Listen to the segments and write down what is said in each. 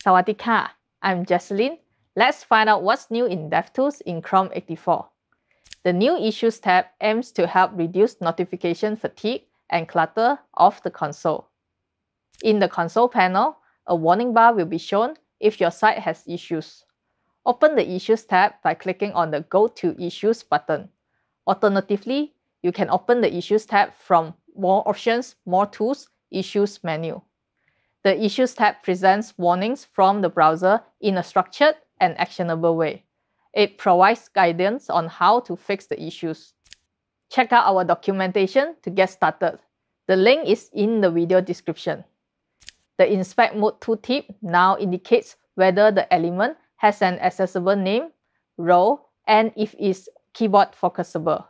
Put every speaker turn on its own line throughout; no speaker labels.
Sawatika. I'm Jesselyn. Let's find out what's new in DevTools in Chrome 84. The New Issues tab aims to help reduce notification fatigue and clutter of the console. In the console panel, a warning bar will be shown if your site has issues. Open the Issues tab by clicking on the Go to Issues button. Alternatively, you can open the Issues tab from More Options, More Tools, Issues menu the Issues tab presents warnings from the browser in a structured and actionable way. It provides guidance on how to fix the issues. Check out our documentation to get started. The link is in the video description. The Inspect Mode tooltip now indicates whether the element has an accessible name, role, and if it's keyboard focusable.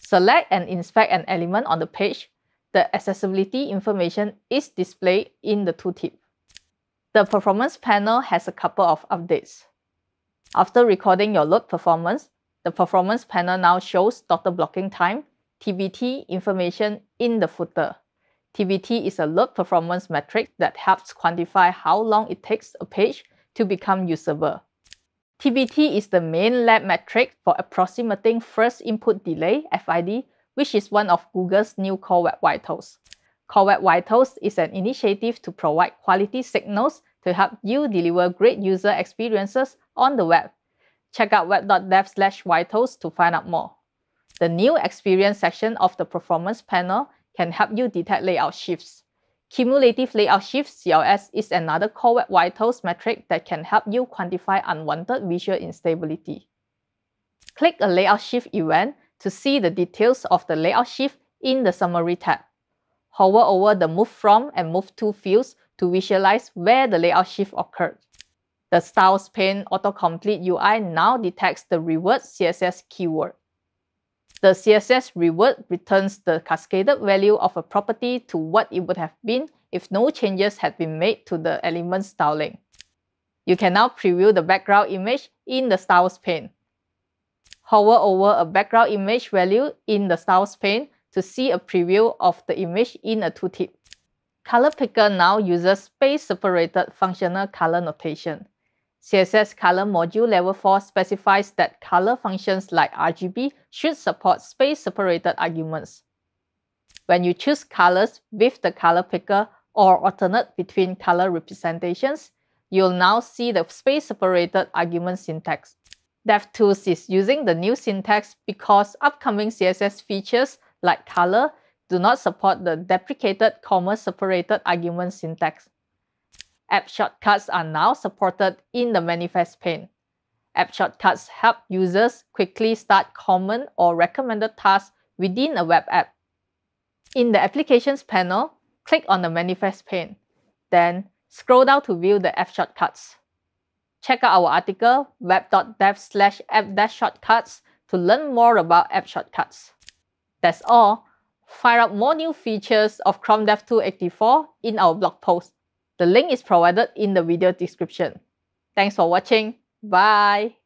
Select and inspect an element on the page the accessibility information is displayed in the tooltip. The performance panel has a couple of updates. After recording your load performance, the performance panel now shows total blocking time, TBT information in the footer. TBT is a load performance metric that helps quantify how long it takes a page to become usable. TBT is the main lab metric for approximating first input delay, FID, which is one of Google's new Core Web Vitals. Core Web Vitals is an initiative to provide quality signals to help you deliver great user experiences on the web. Check out web.dev slash vitals to find out more. The new experience section of the performance panel can help you detect layout shifts. Cumulative layout Shift CLS is another Core Web Vitals metric that can help you quantify unwanted visual instability. Click a layout shift event to see the details of the layout shift in the Summary tab. Hover over the Move From and Move To fields to visualize where the layout shift occurred. The Styles pane Autocomplete UI now detects the reward CSS keyword. The CSS reward returns the cascaded value of a property to what it would have been if no changes had been made to the element styling. You can now preview the background image in the Styles pane. Hover over a background image value in the styles pane to see a preview of the image in a tooltip. Color Picker now uses space-separated functional color notation. CSS Color Module Level 4 specifies that color functions like RGB should support space-separated arguments. When you choose colors with the color picker or alternate between color representations, you'll now see the space-separated argument syntax. DevTools is using the new syntax because upcoming CSS features like color do not support the deprecated comma-separated argument syntax. App shortcuts are now supported in the manifest pane. App shortcuts help users quickly start common or recommended tasks within a web app. In the Applications panel, click on the Manifest pane, then scroll down to view the app shortcuts. Check out our article, web.dev slash app-shortcuts, to learn more about app shortcuts. That's all. Find out more new features of Chrome Dev 284 in our blog post. The link is provided in the video description. Thanks for watching. Bye.